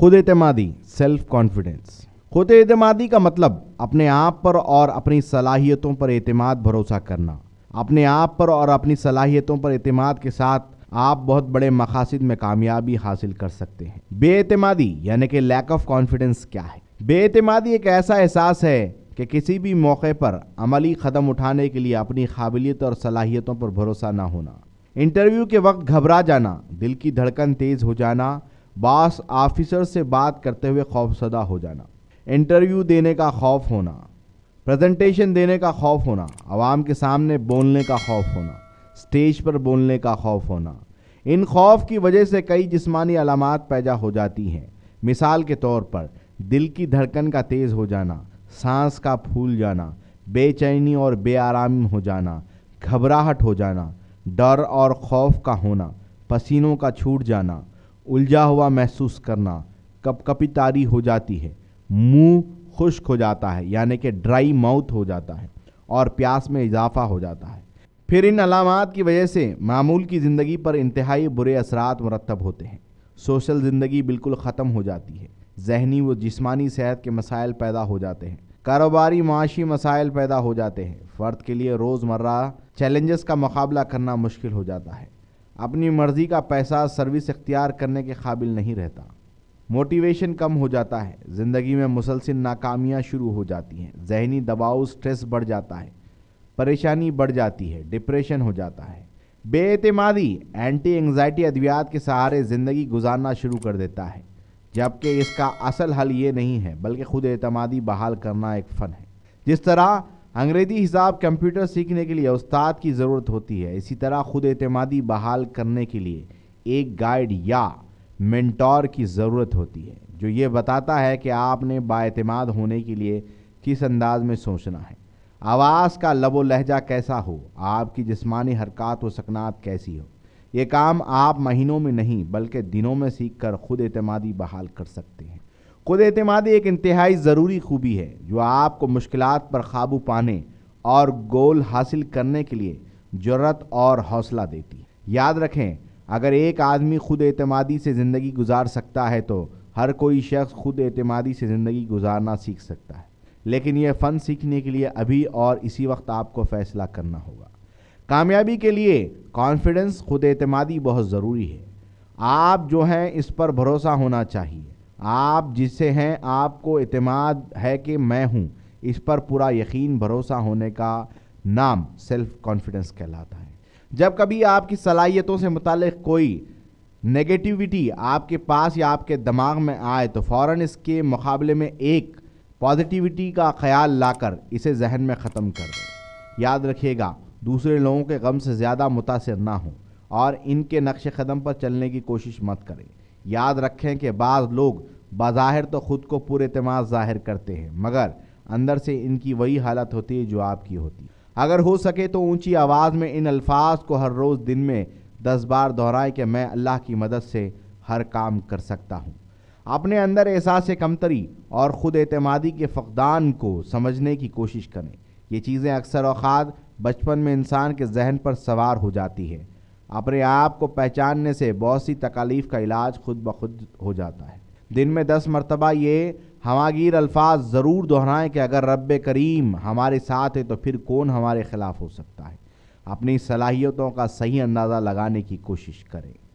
खुद अतमादी self confidence खुद अतमादी का मतलब अपने आप पर और अपनी सलाहियतों पर अतमाद भरोसा करना अपने आप पर और अपनी सलाहियतों पर अतमाद के साथ आप बहुत बड़े मकासद में कामयाबी हासिल कर सकते हैं बेअतमादी यानी कि लैक ऑफ कॉन्फिडेंस क्या है बेअतमादी एक ऐसा एहसास है कि किसी भी मौके पर अमली कदम उठाने के लिए अपनी काबिलियत और सलाहियतों पर भरोसा ना होना इंटरव्यू के वक्त घबरा जाना दिल की धड़कन तेज़ हो जाना बास ऑफिसर से बात करते हुए खौफसदा हो जाना इंटरव्यू देने का खौफ होना प्रेजेंटेशन देने का खौफ होना आवाम के सामने बोलने का खौफ होना स्टेज पर बोलने का खौफ होना इन खौफ की वजह से कई जिस्मानी अलामत पैदा हो जाती हैं मिसाल के तौर पर दिल की धड़कन का तेज़ हो जाना सांस का फूल जाना बेचैनी और बेआराम हो जाना घबराहट हो जाना डर और खौफ का होना पसीनों का छूट जाना उलझा हुआ महसूस करना कप कपितारी हो जाती है मुंह खुश्क हो जाता है यानी कि ड्राई माउथ हो जाता है और प्यास में इजाफा हो जाता है फिर इन अलामत की वजह से मामूल की ज़िंदगी पर इंतहाई बुरे असरात मरतब होते हैं सोशल ज़िंदगी बिल्कुल ख़त्म हो जाती है जहनी व जिस्मानी सेहत के मसाइल पैदा हो जाते हैं कारोबारी माशी मसाइल पैदा हो जाते हैं फ़र्द के लिए रोज़मर्रा चैलेंजेस का मुकाबला करना मुश्किल हो जाता है अपनी मर्ज़ी का पैसा सर्विस इख्तियार करने के काबिल नहीं रहता मोटिवेशन कम हो जाता है ज़िंदगी में मुसलसिल नाकामियाँ शुरू हो जाती हैं जहनी दबाव स्ट्रेस बढ़ जाता है परेशानी बढ़ जाती है डिप्रेशन हो जाता है बेअतमादी एंटी एंगजाइटी अद्वियात के सहारे ज़िंदगी गुजारना शुरू कर देता है जबकि इसका असल हल ये नहीं है बल्कि खुद एतमादी बहाल करना एक फ़न है जिस तरह अंग्रेजी हिसाब कंप्यूटर सीखने के लिए उस्ताद की ज़रूरत होती है इसी तरह खुद अतमादी बहाल करने के लिए एक गाइड या मेंटोर की ज़रूरत होती है जो ये बताता है कि आपने बातमाद होने के लिए किस अंदाज में सोचना है आवाज़ का लबो लहजा कैसा हो आपकी जिस्मानी हरकत व सकनात कैसी हो ये काम आप महीनों में नहीं बल्कि दिनों में सीख कर खुद अतमादी बहाल कर सकते हैं खुद अतमादी एक इंतहाई ज़रूरी खूबी है जो आपको मुश्किल पर काबू पाने और गोल हासिल करने के लिए जरूरत और हौसला देती है याद रखें अगर एक आदमी खुद अतमादी से ज़िंदगी गुजार सकता है तो हर कोई शख्स खुद अतमादी से ज़िंदगी गुजारना सीख सकता है लेकिन यह फ़न सीखने के लिए अभी और इसी वक्त आपको फ़ैसला करना होगा कामयाबी के लिए कॉन्फिडेंस खुद अतमादी बहुत ज़रूरी है आप जो हैं इस पर भरोसा होना चाहिए आप जिसे हैं आपको इतमाद है कि मैं हूँ इस पर पूरा यकीन भरोसा होने का नाम सेल्फ कॉन्फिडेंस कहलाता है जब कभी आपकी सलाहियतों से मुतल कोई नेगेटिविटी आपके पास या आपके दिमाग में आए तो फ़ौर इसके मुकाबले में एक पॉजिटिविटी का ख्याल लाकर इसे जहन में ख़त्म कर दें याद रखिएगा दूसरे लोगों के गम से ज़्यादा मुतासर ना हों और इनके नक्श कदम पर चलने की कोशिश मत करें याद रखें कि बाद लोग बाहिर तो ख़ुद को पूरे तमाम ज़ाहिर करते हैं मगर अंदर से इनकी वही हालत होती है जो आपकी होती है अगर हो सके तो ऊंची आवाज़ में इन अल्फाज को हर रोज़ दिन में दस बार दोहराएं कि मैं अल्लाह की मदद से हर काम कर सकता हूँ अपने अंदर एहसास कमतरी और ख़ुद अतमादी के फ़कदान को समझने की कोशिश करें ये चीज़ें अक्सर अखाद बचपन में इंसान के जहन पर सवार हो जाती है अपने आप को पहचानने से बहुत सी तकालीफ का इलाज खुद ब खुद हो जाता है दिन में दस मरतबा ये हमागीर अल्फाज ज़रूर दोहराएं कि अगर रब करीम हमारे साथ है तो फिर कौन हमारे ख़िलाफ़ हो सकता है अपनी सलाहियतों का सही अंदाज़ा लगाने की कोशिश करें